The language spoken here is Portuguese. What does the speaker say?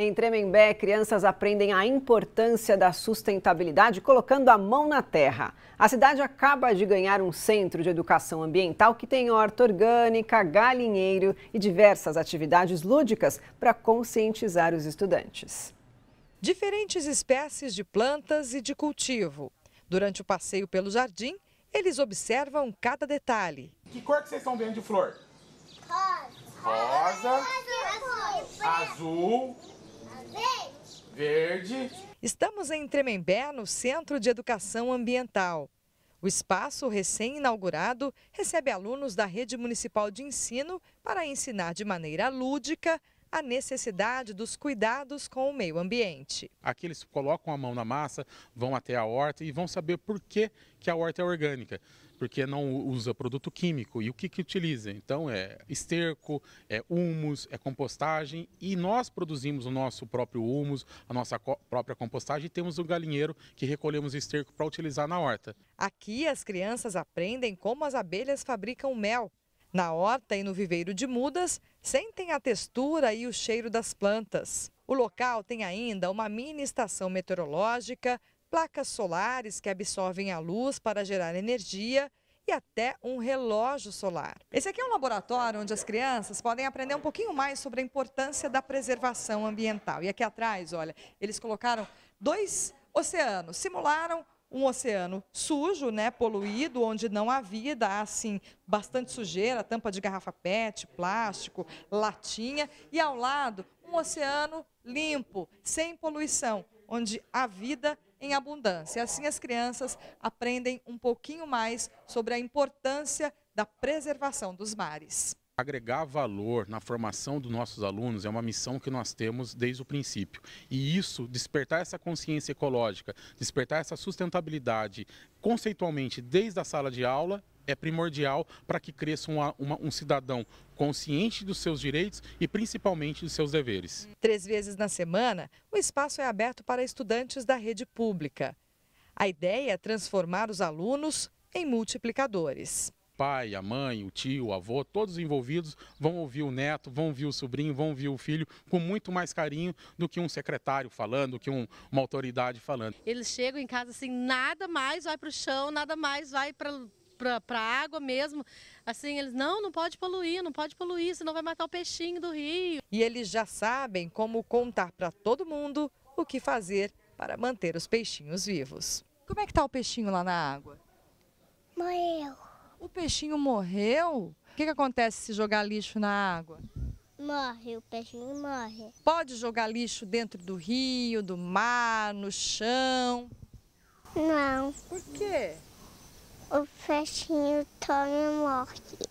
Em Tremembé, crianças aprendem a importância da sustentabilidade colocando a mão na terra. A cidade acaba de ganhar um centro de educação ambiental que tem horta orgânica, galinheiro e diversas atividades lúdicas para conscientizar os estudantes. Diferentes espécies de plantas e de cultivo. Durante o passeio pelo jardim, eles observam cada detalhe. Que cor que vocês estão vendo de flor? Rosa. Rosa. Rosa. Azul verde. Estamos em Tremembé, no Centro de Educação Ambiental. O espaço recém-inaugurado recebe alunos da Rede Municipal de Ensino para ensinar de maneira lúdica a necessidade dos cuidados com o meio ambiente. Aqui eles colocam a mão na massa, vão até a horta e vão saber por que, que a horta é orgânica. Porque não usa produto químico e o que, que utiliza? Então é esterco, é humus, é compostagem e nós produzimos o nosso próprio humus, a nossa co própria compostagem e temos o um galinheiro que recolhemos esterco para utilizar na horta. Aqui as crianças aprendem como as abelhas fabricam mel na horta e no viveiro de mudas, sentem a textura e o cheiro das plantas. O local tem ainda uma mini estação meteorológica, placas solares que absorvem a luz para gerar energia e até um relógio solar. Esse aqui é um laboratório onde as crianças podem aprender um pouquinho mais sobre a importância da preservação ambiental. E aqui atrás, olha, eles colocaram dois oceanos, simularam um oceano sujo, né, poluído, onde não há vida, há assim bastante sujeira, tampa de garrafa PET, plástico, latinha, e ao lado um oceano limpo, sem poluição, onde há vida em abundância. Assim as crianças aprendem um pouquinho mais sobre a importância da preservação dos mares agregar valor na formação dos nossos alunos é uma missão que nós temos desde o princípio. E isso, despertar essa consciência ecológica, despertar essa sustentabilidade conceitualmente desde a sala de aula, é primordial para que cresça uma, uma, um cidadão consciente dos seus direitos e principalmente dos seus deveres. Três vezes na semana, o espaço é aberto para estudantes da rede pública. A ideia é transformar os alunos em multiplicadores pai, a mãe, o tio, o avô, todos envolvidos vão ouvir o neto, vão ouvir o sobrinho, vão ouvir o filho com muito mais carinho do que um secretário falando, do que um, uma autoridade falando. Eles chegam em casa assim, nada mais vai para o chão, nada mais vai para para a água mesmo. Assim, eles, não, não pode poluir, não pode poluir, senão vai matar o peixinho do rio. E eles já sabem como contar para todo mundo o que fazer para manter os peixinhos vivos. Como é que está o peixinho lá na água? Morreu peixinho morreu, o que, que acontece se jogar lixo na água? Morre, o peixinho morre. Pode jogar lixo dentro do rio, do mar, no chão? Não. Por quê? O peixinho toma morre.